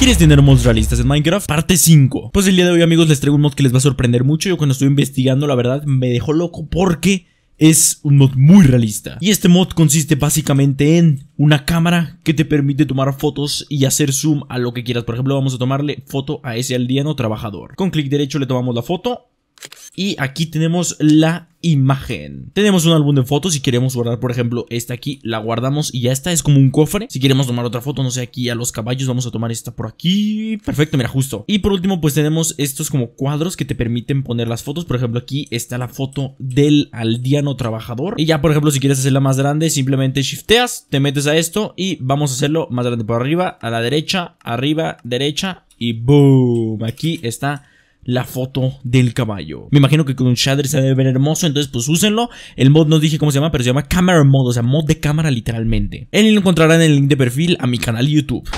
¿Quieres tener mods realistas en Minecraft? Parte 5 Pues el día de hoy amigos les traigo un mod que les va a sorprender mucho Yo cuando estuve investigando la verdad me dejó loco porque es un mod muy realista. Y este mod consiste básicamente en una cámara que te permite tomar fotos y hacer zoom a lo que quieras. Por ejemplo, vamos a tomarle foto a ese aldeano trabajador. Con clic derecho le tomamos la foto. Y aquí tenemos la imagen. Tenemos un álbum de fotos, si queremos guardar, por ejemplo, esta aquí, la guardamos y ya está, es como un cofre. Si queremos tomar otra foto, no sé, aquí a los caballos, vamos a tomar esta por aquí. Perfecto, mira, justo. Y por último, pues tenemos estos como cuadros que te permiten poner las fotos. Por ejemplo, aquí está la foto del aldeano trabajador. Y ya, por ejemplo, si quieres hacerla más grande, simplemente shifteas, te metes a esto y vamos a hacerlo más grande por arriba, a la derecha, arriba, derecha, y boom, aquí está la foto del caballo. Me imagino que con un shader se debe ver hermoso, entonces pues úsenlo. El mod no dije cómo se llama, pero se llama Camera Mod, o sea, mod de cámara literalmente. Él lo encontrarán en el link de perfil a mi canal YouTube.